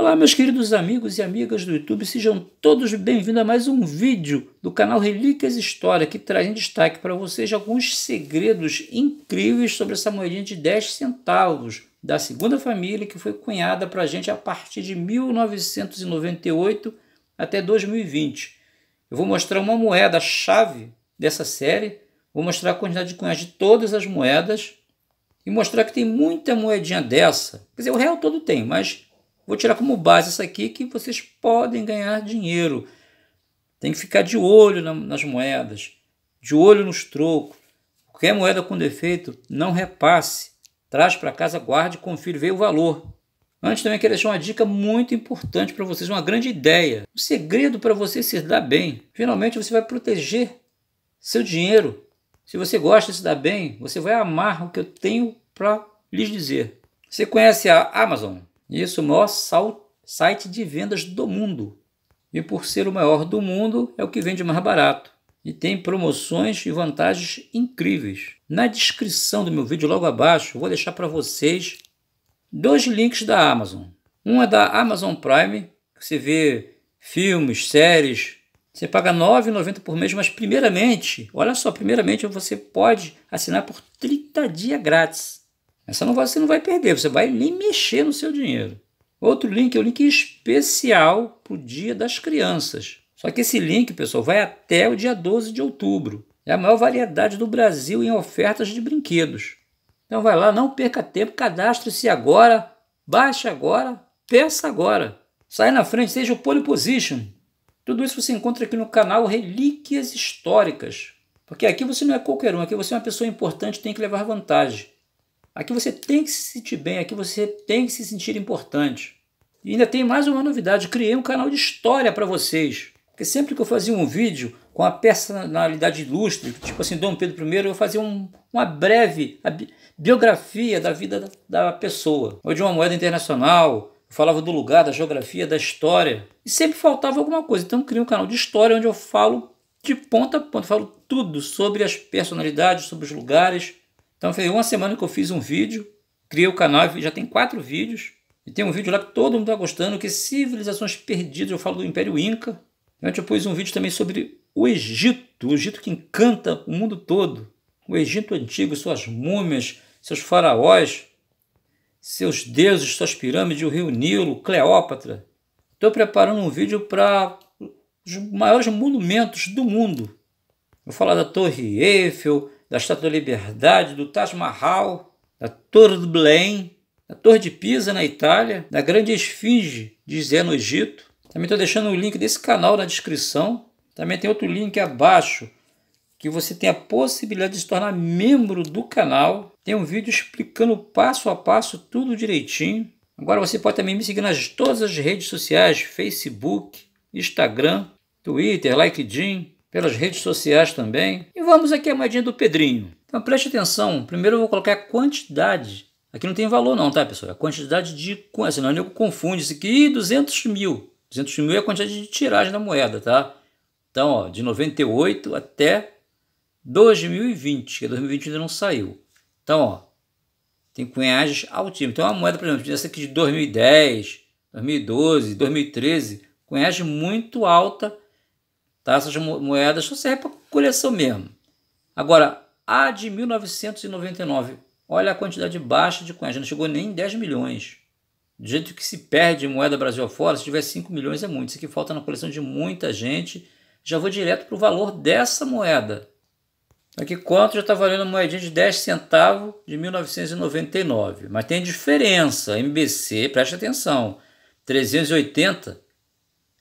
Olá meus queridos amigos e amigas do YouTube, sejam todos bem-vindos a mais um vídeo do canal Relíquias História, que traz em destaque para vocês alguns segredos incríveis sobre essa moedinha de 10 centavos da segunda família que foi cunhada para a gente a partir de 1998 até 2020. Eu vou mostrar uma moeda-chave dessa série, vou mostrar a quantidade de cunhadas de todas as moedas e mostrar que tem muita moedinha dessa. Quer dizer, o real todo tem, mas Vou tirar como base essa aqui que vocês podem ganhar dinheiro. Tem que ficar de olho na, nas moedas, de olho nos trocos. Qualquer moeda com defeito, não repasse. Traz para casa, guarde, confira, veja o valor. Antes também quero deixar uma dica muito importante para vocês, uma grande ideia. O um segredo para você se dar bem. Finalmente você vai proteger seu dinheiro. Se você gosta de se dar bem, você vai amar o que eu tenho para lhes dizer. Você conhece a Amazon? Isso, é o maior site de vendas do mundo. E por ser o maior do mundo, é o que vende mais barato. E tem promoções e vantagens incríveis. Na descrição do meu vídeo, logo abaixo, vou deixar para vocês dois links da Amazon. Um é da Amazon Prime, que você vê filmes, séries. Você paga R$ 9,90 por mês, mas primeiramente, olha só, primeiramente você pode assinar por 30 dias grátis. Essa não vai, você não vai perder, você vai nem mexer no seu dinheiro. Outro link é o link especial para o Dia das Crianças. Só que esse link, pessoal, vai até o dia 12 de outubro. É a maior variedade do Brasil em ofertas de brinquedos. Então vai lá, não perca tempo, cadastre-se agora, baixe agora, peça agora. Sai na frente, seja o pole position. Tudo isso você encontra aqui no canal Relíquias Históricas. Porque aqui você não é qualquer um, aqui você é uma pessoa importante tem que levar vantagem. Aqui você tem que se sentir bem, aqui você tem que se sentir importante. E ainda tem mais uma novidade, criei um canal de história para vocês. Porque sempre que eu fazia um vídeo com a personalidade ilustre, tipo assim, Dom Pedro I, eu fazia um, uma breve biografia da vida da, da pessoa. Ou de uma moeda internacional, eu falava do lugar, da geografia, da história. E sempre faltava alguma coisa, então eu criei um canal de história onde eu falo de ponta a ponta, falo tudo sobre as personalidades, sobre os lugares, então fez uma semana que eu fiz um vídeo, criei o canal e já tem quatro vídeos. E tem um vídeo lá que todo mundo está gostando, que é Civilizações Perdidas, eu falo do Império Inca. Antes eu pus um vídeo também sobre o Egito, o Egito que encanta o mundo todo. O Egito antigo, suas múmias, seus faraós, seus deuses, suas pirâmides, o rio Nilo, Cleópatra. Estou preparando um vídeo para os maiores monumentos do mundo. Vou falar da Torre Eiffel, da Estátua da Liberdade, do Taj Mahal, da Torre de Belém, da Torre de Pisa na Itália, da Grande Esfinge de Zé no Egito. Também estou deixando o link desse canal na descrição. Também tem outro link abaixo que você tem a possibilidade de se tornar membro do canal. Tem um vídeo explicando passo a passo tudo direitinho. Agora você pode também me seguir nas todas as redes sociais, Facebook, Instagram, Twitter, LinkedIn, pelas redes sociais também. E vamos aqui a moedinha do Pedrinho. Então preste atenção, primeiro eu vou colocar a quantidade. Aqui não tem valor não, tá pessoal? A quantidade de... Senão o nego confunde isso aqui, 200 mil. 200 mil é a quantidade de tiragem da moeda, tá? Então, ó, de 98 até 2020, que 2020 ainda não saiu. Então, ó, tem cunhagens altíssimas. Então, é uma moeda, por exemplo, essa aqui de 2010, 2012, 2013, cunhagem muito alta Tá? Essas moedas só servem para coleção mesmo. Agora, a de 1999, olha a quantidade baixa de coins, não chegou nem em 10 milhões. Do jeito que se perde moeda Brasil afora, se tiver 5 milhões é muito. Isso aqui falta na coleção de muita gente. Já vou direto para o valor dessa moeda. Aqui quanto já está valendo uma moedinha de 10 centavos de 1999. Mas tem diferença. MBC, preste atenção. 380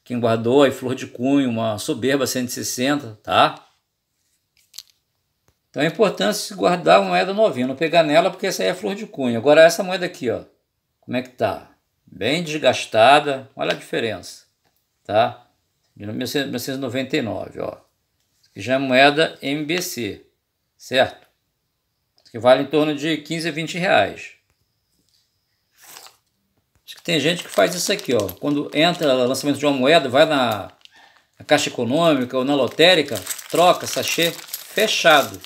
quem guardou aí Flor de Cunho, uma soberba 160, tá? Então é importante guardar uma moeda novinha, não pegar nela porque essa aí é Flor de Cunho. Agora essa moeda aqui, ó, como é que tá? Bem desgastada, olha a diferença, tá? De 1999, ó. que já é moeda MBC, certo? Que vale em torno de 15 a 20 reais. Tem gente que faz isso aqui, ó. Quando entra o lançamento de uma moeda, vai na, na caixa econômica ou na lotérica, troca sachê fechado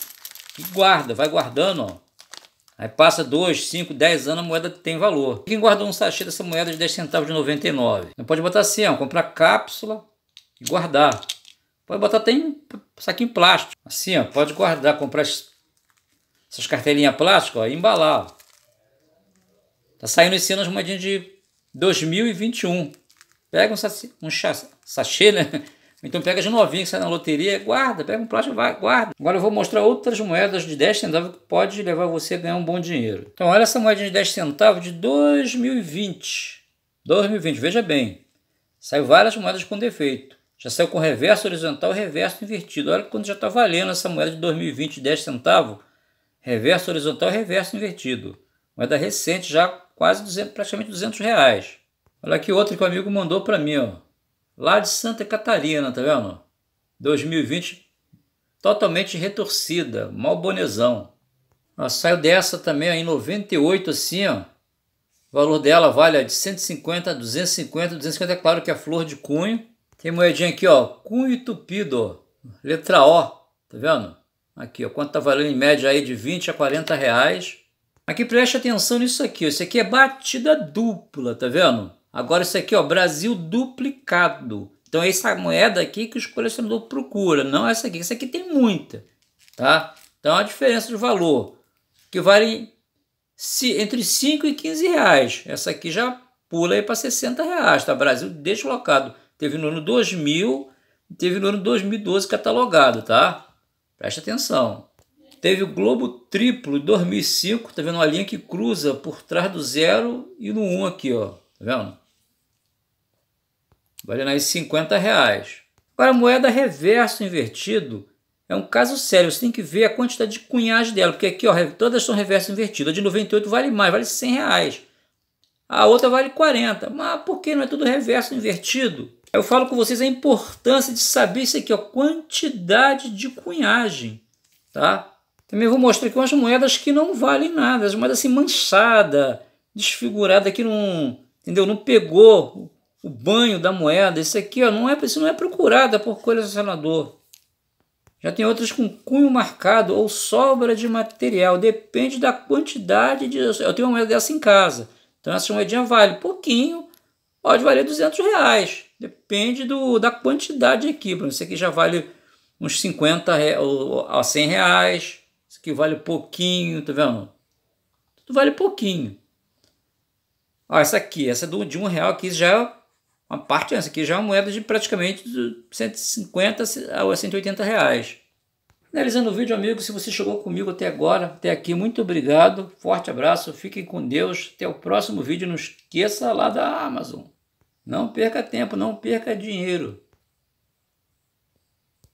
e guarda, vai guardando, ó. Aí passa 2, 5, 10 anos a moeda tem valor. Quem guardou um sachê dessa moeda de 10 centavos de 99? Não pode botar assim, ó, comprar cápsula e guardar. Pode botar até em saquinho plástico. Assim, ó, pode guardar, comprar essas cartelinhas plásticas ó, e embalar. Ó. Tá saindo esse ano as moedinhas de 2021. Pega um, sachê, um sachê, né? Então pega de novinho sai na loteria, guarda, pega um plástico, vai, guarda. Agora eu vou mostrar outras moedas de 10 centavos que pode levar você a ganhar um bom dinheiro. Então olha essa moeda de 10 centavos de 2020. 2020, veja bem. Saiu várias moedas com defeito. Já saiu com reverso horizontal e reverso invertido. Olha quando já está valendo essa moeda de 2020 de 10 centavos. Reverso horizontal e reverso invertido. Moeda recente já quase 200, praticamente 200 reais. Olha aqui outro que o um amigo mandou para mim, ó. Lá de Santa Catarina, tá vendo? 2020 totalmente retorcida, mal bonezão. Ó, saiu dessa também ó, em 98 assim, ó. O valor dela vale de 150 a 250, 250 é claro que é flor de cunho. Tem moedinha aqui, ó, cunho tupido, ó. letra O, tá vendo? Aqui, ó, quanto tá valendo em média aí de 20 a 40 reais. Aqui preste atenção nisso aqui. Ó. Isso aqui é batida dupla, tá vendo? Agora isso aqui, ó, Brasil duplicado. Então é essa moeda aqui que os colecionadores procuram, não essa aqui. Essa aqui tem muita, tá? Então a diferença de valor, que vale entre 5 e 15 reais. Essa aqui já pula aí para 60 reais, tá? Brasil deslocado. Teve no ano 2000, teve no ano 2012 catalogado, tá? Presta atenção. Teve o globo triplo de 2005, tá vendo uma linha que cruza por trás do zero e no 1 um aqui, ó, tá vendo? Valendo aí 50 reais. Agora, a moeda reverso invertido é um caso sério, você tem que ver a quantidade de cunhagem dela, porque aqui ó, todas são reverso invertido, a de 98 vale mais, vale 100 reais. A outra vale 40, mas por que não é tudo reverso invertido? Eu falo com vocês a importância de saber isso aqui, ó, quantidade de cunhagem, tá? Também vou mostrar aqui umas moedas que não valem nada, as moedas assim manchada, desfigurada, que não, entendeu? Não pegou o banho da moeda. Isso aqui ó, não, é, isso não é procurada por colecionador. Já tem outras com cunho marcado ou sobra de material. Depende da quantidade de. Eu tenho uma moeda dessa em casa. Então essa moedinha vale pouquinho, pode valer 200 reais. Depende do, da quantidade aqui. Isso aqui já vale uns 50 ou 100 reais. Isso aqui vale pouquinho, tá vendo? Tudo vale pouquinho. Ó, essa aqui, essa do, de um real aqui já é uma parte, essa aqui já é uma moeda de praticamente 150 a 180 reais. Finalizando o vídeo, amigo, se você chegou comigo até agora, até aqui, muito obrigado, forte abraço, fiquem com Deus, até o próximo vídeo, não esqueça lá da Amazon. Não perca tempo, não perca dinheiro.